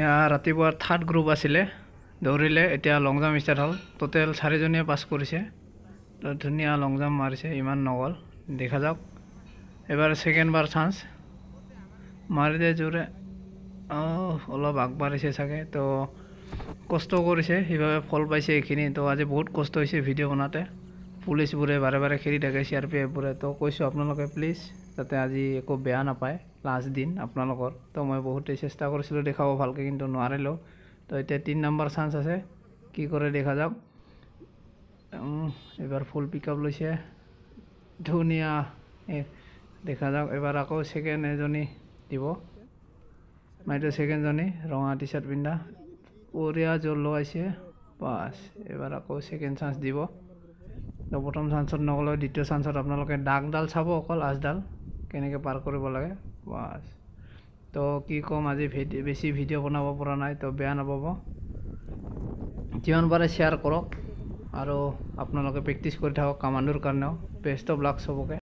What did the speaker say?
ৰাতিপুৱা third group আছিলে দৌৰিলে এতিয়া লং জাম্প ষ্টাৰ্ট হ'ল টোটেল চাৰিজনীয়ে পাছ কৰিছে ধুনীয়া লং জাম্প মাৰিছে ইমান নগ'ল দেখা যাওক এইবাৰ ছেকেণ্ড বাৰ চান্স মাৰি দে জোৰে অলপ আগবাঢ়িছে চাগে তো কষ্ট কৰিছে সেইবাবে ফল পাইছে এইখিনি তো আজি বহুত কষ্ট হৈছে ভিডিঅ' বনাওঁতে পুলিচবোৰে বাৰে বাৰে খেলি থাকে চি আৰ পি এফবোৰে তো কৈছোঁ আপোনালোকে প্লিজ যাতে আজি একো বেয়া নাপায় লাষ্ট দিন আপোনালোকৰ তো মই বহুতেই চেষ্টা কৰিছিলোঁ দেখাব ভালকৈ কিন্তু নোৱাৰিলোঁ তো এতিয়া তিনি নম্বৰ চান্স আছে কি কৰে দেখা যাওক এইবাৰ ফুল পিক আপ লৈছে ধুনীয়া দেখা যাওক এবাৰ আকৌ ছেকেণ্ড এজনী দিব মাইটো ছেকেণ্ডজনী ৰঙা টি শ্বাৰ্ট পিন্ধা পৰীয়া জ্বৰ লগাইছে বাছ এবাৰ আকৌ ছেকেণ্ড চাঞ্চ দিব তো প্ৰথম চাঞ্চত নগ'লেও দ্বিতীয় চাঞ্চত আপোনালোকে ডাকডাল চাব অকল আজডাল কেনেকৈ পাৰ কৰিব লাগে বাছ তো কি ক'ম আজি ভিডিঅ' বেছি ভিডিঅ' বনাব পৰা নাই তো বেয়া নাপাব যিমান পাৰে শ্বেয়াৰ কৰক আৰু আপোনালোকে প্ৰেক্টিছ কৰি থাকক কামাণ্ডোৰ কাৰণেও বেষ্ট অফ লাক চবকে